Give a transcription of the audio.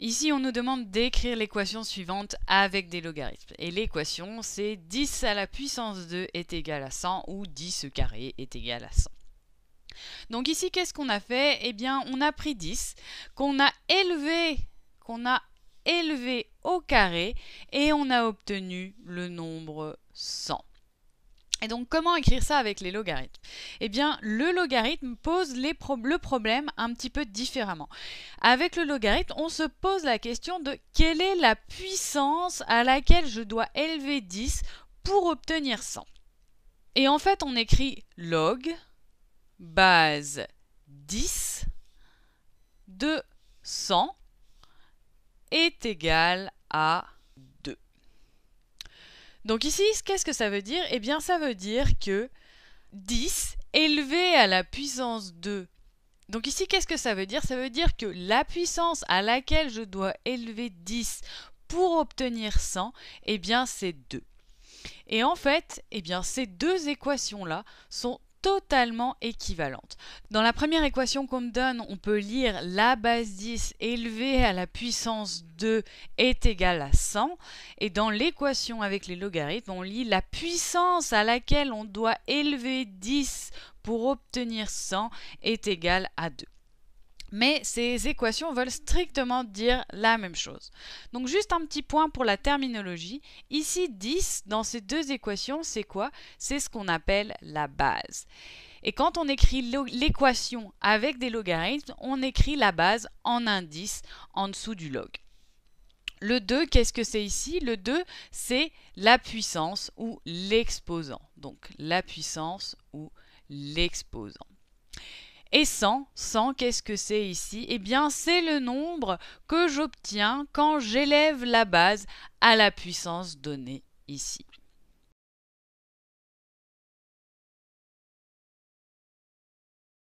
Ici, on nous demande d'écrire l'équation suivante avec des logarithmes. Et l'équation, c'est 10 à la puissance 2 est égal à 100 ou 10 au carré est égal à 100. Donc ici, qu'est-ce qu'on a fait Eh bien, on a pris 10, qu'on a élevé, qu'on a élevé au carré et on a obtenu le nombre 100. Et donc comment écrire ça avec les logarithmes Eh bien le logarithme pose le problème un petit peu différemment. Avec le logarithme, on se pose la question de quelle est la puissance à laquelle je dois élever 10 pour obtenir 100. Et en fait on écrit log base 10 de 100 est égal à donc ici, qu'est-ce que ça veut dire Eh bien, ça veut dire que 10 élevé à la puissance 2. Donc ici, qu'est-ce que ça veut dire Ça veut dire que la puissance à laquelle je dois élever 10 pour obtenir 100, eh bien, c'est 2. Et en fait, eh bien, ces deux équations-là sont totalement équivalente. Dans la première équation qu'on me donne, on peut lire la base 10 élevée à la puissance 2 est égale à 100. Et dans l'équation avec les logarithmes, on lit la puissance à laquelle on doit élever 10 pour obtenir 100 est égale à 2 mais ces équations veulent strictement dire la même chose. Donc juste un petit point pour la terminologie. Ici 10 dans ces deux équations, c'est quoi C'est ce qu'on appelle la base. Et quand on écrit l'équation avec des logarithmes, on écrit la base en indice en dessous du log. Le 2, qu'est-ce que c'est ici Le 2, c'est la puissance ou l'exposant. Donc la puissance ou l'exposant. Et 100, 100, qu'est-ce que c'est ici Eh bien, c'est le nombre que j'obtiens quand j'élève la base à la puissance donnée ici.